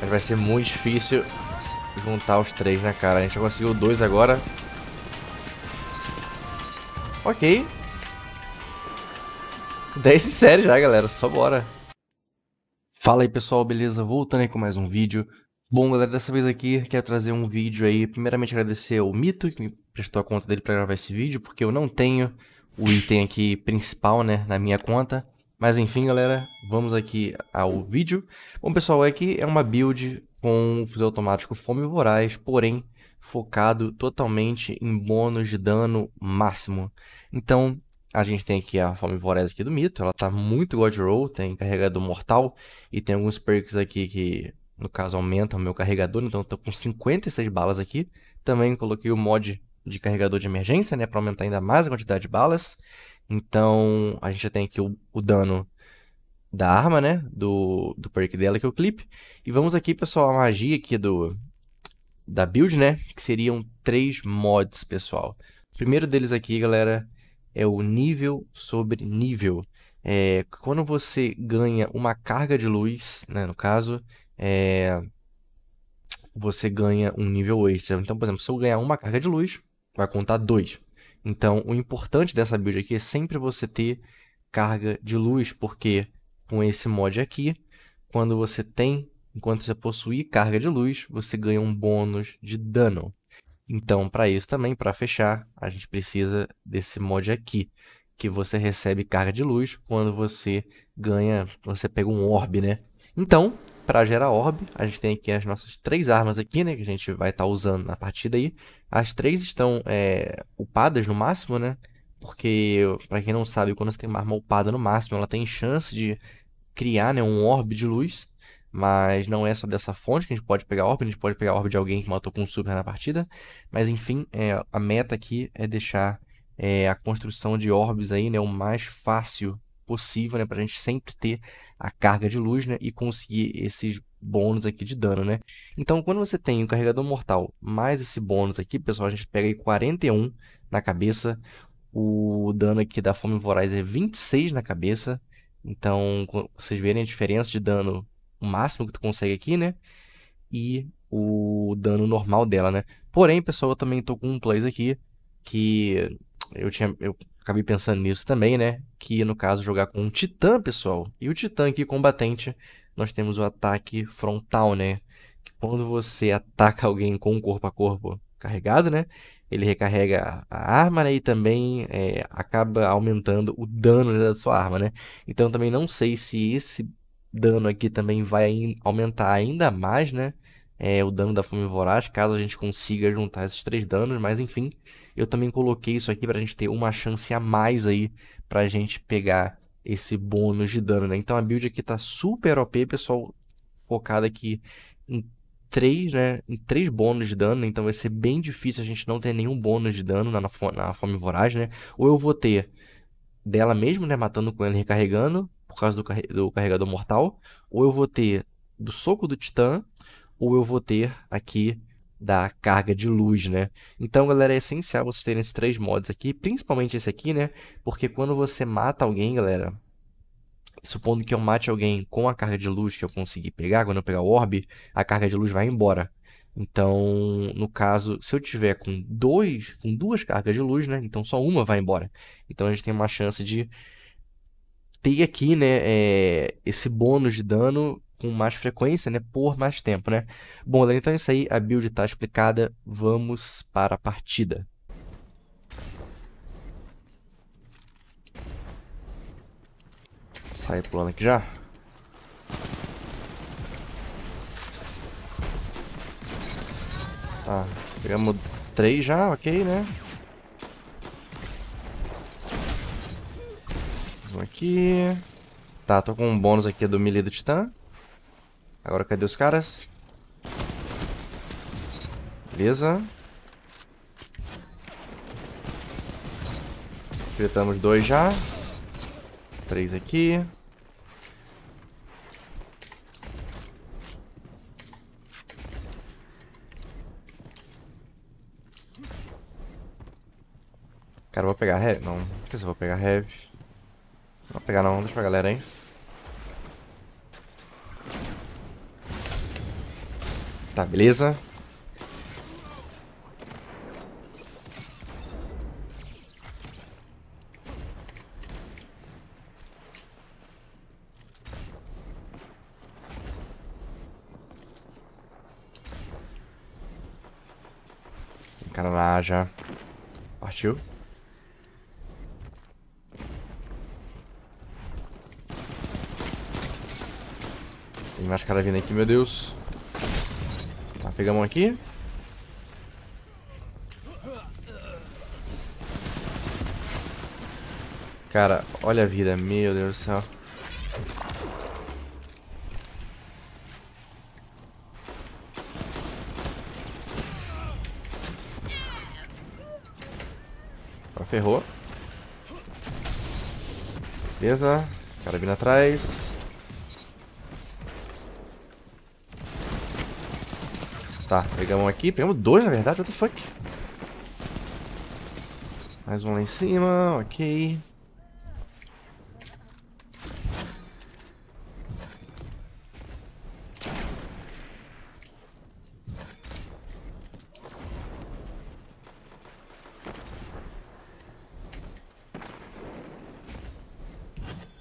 Mas vai ser muito difícil juntar os três, né, cara? A gente já conseguiu dois agora. Ok. 10 em série já, galera. Só bora. Fala aí, pessoal. Beleza? Voltando aí com mais um vídeo. Bom, galera, dessa vez aqui quero trazer um vídeo aí. Primeiramente agradecer ao Mito, que me prestou a conta dele para gravar esse vídeo, porque eu não tenho o item aqui principal, né, na minha conta. Mas enfim, galera, vamos aqui ao vídeo. Bom, pessoal, aqui é, é uma build com o fuzil automático Fome Voraz, porém focado totalmente em bônus de dano máximo. Então, a gente tem aqui a Fome Voraz aqui do Mito, ela tá muito God Roll, tem carregador mortal e tem alguns perks aqui que, no caso, aumentam o meu carregador, então eu tô com 56 balas aqui. Também coloquei o mod de carregador de emergência, né, para aumentar ainda mais a quantidade de balas. Então, a gente já tem aqui o, o dano da arma, né? Do, do perk dela, que é o clip. E vamos aqui, pessoal, a magia aqui do da build, né? Que seriam três mods, pessoal. O primeiro deles aqui, galera, é o nível sobre nível. É, quando você ganha uma carga de luz, né, no caso, é, você ganha um nível extra. Então, por exemplo, se eu ganhar uma carga de luz, vai contar dois. Então, o importante dessa build aqui é sempre você ter carga de luz, porque com esse mod aqui, quando você tem, enquanto você possuir carga de luz, você ganha um bônus de dano. Então, para isso também, para fechar, a gente precisa desse mod aqui, que você recebe carga de luz quando você ganha, você pega um orb, né? Então, para gerar orb, a gente tem aqui as nossas três armas aqui, né? Que a gente vai estar tá usando na partida aí. As três estão é, upadas no máximo, né? Porque, para quem não sabe, quando você tem uma arma upada no máximo, ela tem chance de criar né, um orb de luz. Mas não é só dessa fonte que a gente pode pegar orb, a gente pode pegar orb de alguém que matou com um super na partida. Mas enfim, é, a meta aqui é deixar é, a construção de orbs aí né, o mais fácil possível, né? Pra gente sempre ter a carga de luz, né? E conseguir esses bônus aqui de dano, né? Então, quando você tem o carregador mortal mais esse bônus aqui, pessoal, a gente pega aí 41 na cabeça. O dano aqui da Fome Voraz é 26 na cabeça. Então, vocês verem a diferença de dano, o máximo que tu consegue aqui, né? E o dano normal dela, né? Porém, pessoal, eu também tô com um plays aqui que eu tinha eu acabei pensando nisso também, né? Que no caso jogar com um titã, pessoal. E o titã aqui combatente, nós temos o ataque frontal, né? Que quando você ataca alguém com corpo a corpo carregado, né? Ele recarrega a arma né? e também é, acaba aumentando o dano né, da sua arma, né? Então também não sei se esse dano aqui também vai aumentar ainda mais, né? É, o dano da Fome Voraz, caso a gente consiga juntar esses três danos, mas enfim, eu também coloquei isso aqui pra gente ter uma chance a mais aí pra gente pegar esse bônus de dano, né? Então a build aqui tá super OP, pessoal, focada aqui em três, né, em três bônus de dano, então vai ser bem difícil a gente não ter nenhum bônus de dano na, na, na fome voraz, né? Ou eu vou ter dela mesmo, né, matando com ela e recarregando, por causa do, do carregador mortal, ou eu vou ter do soco do titã, ou eu vou ter aqui da carga de luz, né? Então, galera, é essencial vocês terem esses três mods aqui, principalmente esse aqui, né? Porque quando você mata alguém, galera, supondo que eu mate alguém com a carga de luz que eu consegui pegar, quando eu pegar o orb, a carga de luz vai embora. Então, no caso, se eu tiver com dois, com duas cargas de luz, né? Então só uma vai embora. Então a gente tem uma chance de ter aqui, né, é, esse bônus de dano com mais frequência, né? Por mais tempo, né? Bom, então é isso aí. A build está explicada. Vamos para a partida. Sai pulando aqui já. Tá, pegamos três já, ok, né? Mais um aqui. Tá, tô com um bônus aqui do melee do titã. Agora, cadê os caras? Beleza. Completamos dois já. Três aqui. Cara, eu vou pegar heavy. Não, não sei se eu vou pegar heavy. Não vou pegar não, deixa pra galera, hein. Tá, beleza. cara lá já. Partiu. Tem mais cara vindo aqui, meu Deus. Pegamos aqui. Cara, olha a vida, meu Deus do céu. ferrou. Beleza. Cara vindo atrás. Tá, pegamos um aqui. Pegamos dois, na verdade. What the fuck? Mais um lá em cima. Ok.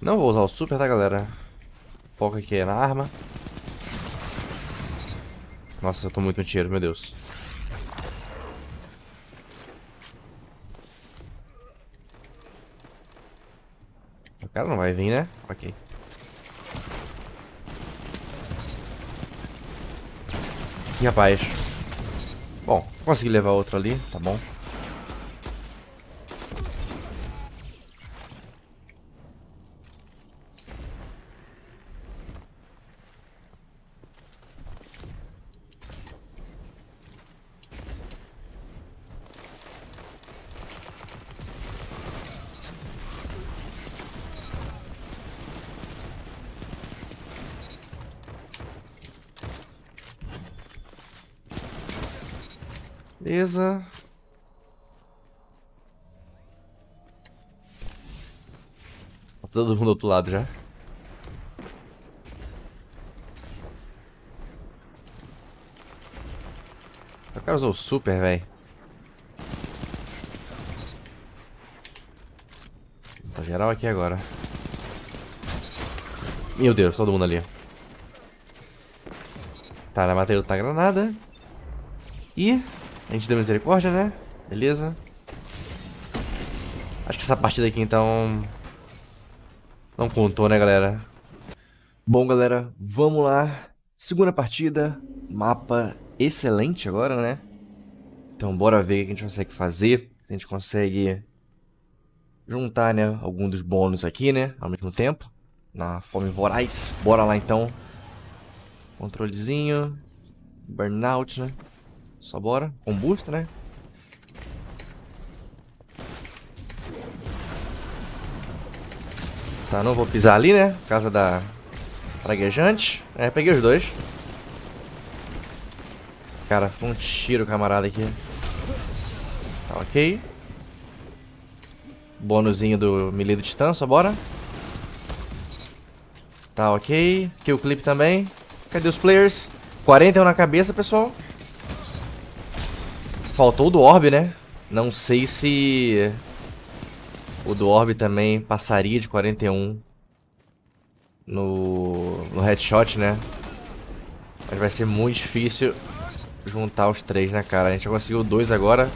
Não vou usar o super, tá, galera? Foca aqui na arma. Nossa, eu tô muito no tiro, meu Deus. O cara não vai vir, né? Ok. Aqui abaixo. Bom, consegui levar outro ali, tá bom. Beleza. Tá todo mundo do outro lado já. O cara usou super, velho. Tá geral aqui agora. Meu Deus, todo mundo ali. Tá, matei outra granada. E... A gente deu misericórdia, né? Beleza. Acho que essa partida aqui, então... Não contou, né, galera? Bom, galera, vamos lá. Segunda partida. Mapa excelente agora, né? Então, bora ver o que a gente consegue fazer. A gente consegue juntar, né, algum dos bônus aqui, né, ao mesmo tempo. Na fome voraz. Bora lá, então. Controlezinho. Burnout, né? Só bora. Combusta, né? Tá, não vou pisar ali, né? Casa da praguejante. É, peguei os dois. Cara, foi um tiro, camarada, aqui. Tá, ok. Bônusinho do melee do titã, só bora. Tá, ok. o clip também. Cadê os players? 41 na cabeça, pessoal. Faltou o do Orb, né? Não sei se... O do Orb também passaria de 41 no, no headshot, né? Mas vai ser muito difícil juntar os três, né, cara? A gente já conseguiu dois agora.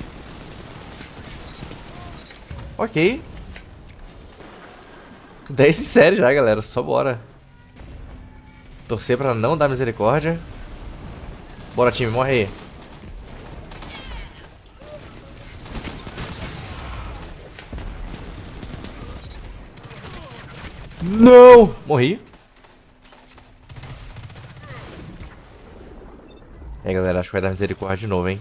Ok. 10 em série já, galera. Só bora. Torcer pra não dar misericórdia. Bora, time. Morre aí. Não! Morri. É, galera, acho que vai dar misericórdia de novo, hein?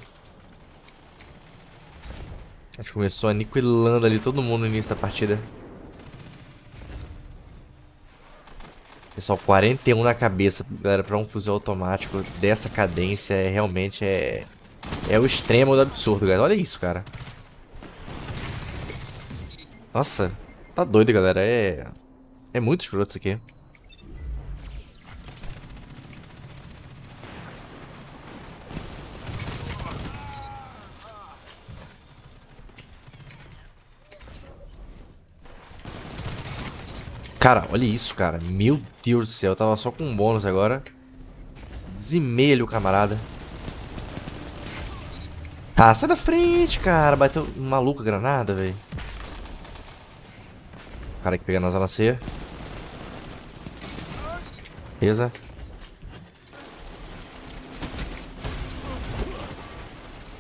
A gente começou aniquilando ali todo mundo no início da partida. Pessoal, 41 na cabeça, galera, pra um fuzil automático dessa cadência é, realmente é... É o extremo do absurdo, galera. Olha isso, cara. Nossa, tá doido, galera. É... É muito escroto isso aqui. Cara, olha isso, cara. Meu Deus do céu, eu tava só com um bônus agora. Dizimei o camarada. Ah, sai da frente, cara. Bateu maluco, granada, velho. Cara que pegando as alaceia. Beleza?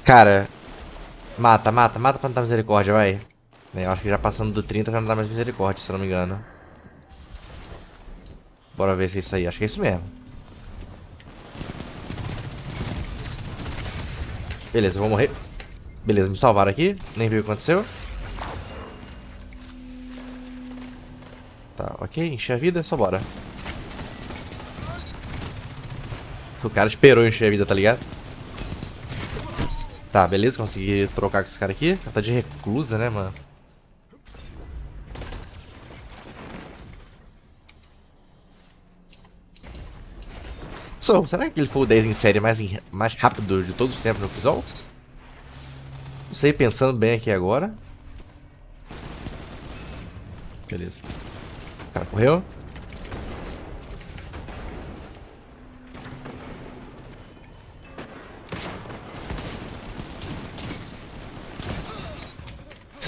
Cara, mata, mata, mata pra não dar misericórdia, vai. É, eu acho que já passando do 30 já não dá mais misericórdia, se eu não me engano. Bora ver se é isso aí. Acho que é isso mesmo. Beleza, eu vou morrer. Beleza, me salvaram aqui. Nem vi o que aconteceu. Tá, ok. enche a vida, só bora. O cara esperou encher a vida, tá ligado? Tá, beleza, consegui trocar com esse cara aqui. Ela tá de reclusa, né, mano? So, será que ele foi o 10 em série mais, em, mais rápido de todos os tempos no Crisol? Não sei, pensando bem aqui agora. Beleza. O cara correu.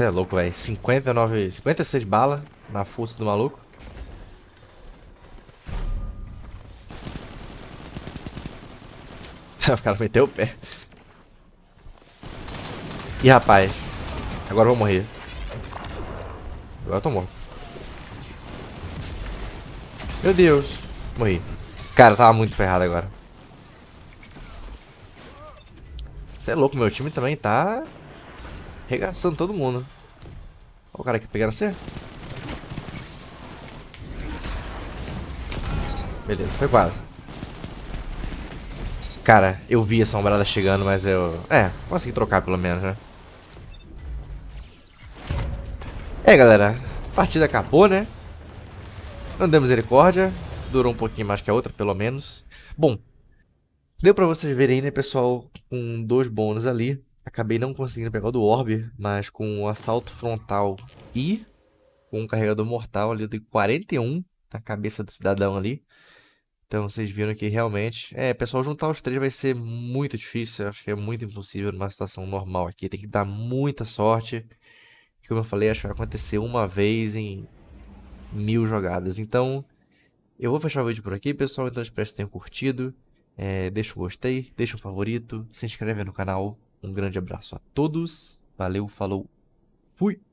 Você é louco, velho. 59, 56 balas na força do maluco. o cara meteu o pé. Ih, rapaz. Agora eu vou morrer. Agora eu tô morto. Meu Deus. Morri. Cara, tava muito ferrado agora. Você é louco, meu time também tá Arregaçando todo mundo. Olha o cara aqui pegando você. Beleza, foi quase. Cara, eu vi a assombrada chegando, mas eu... É, consegui trocar pelo menos, né? É, galera. A partida acabou, né? Não deu misericórdia. Durou um pouquinho mais que a outra, pelo menos. Bom, deu pra vocês verem, né, pessoal, com dois bônus ali. Acabei não conseguindo pegar o do Orb, mas com o assalto frontal e com o carregador mortal ali, eu dei 41 na cabeça do cidadão ali. Então vocês viram que realmente. É, pessoal, juntar os três vai ser muito difícil. Acho que é muito impossível numa situação normal aqui. Tem que dar muita sorte. Como eu falei, acho que vai acontecer uma vez em mil jogadas. Então, eu vou fechar o vídeo por aqui, pessoal. Então, espero que tenham curtido. É, deixa o gostei, deixa o favorito, se inscreve no canal. Um grande abraço a todos. Valeu, falou. Fui.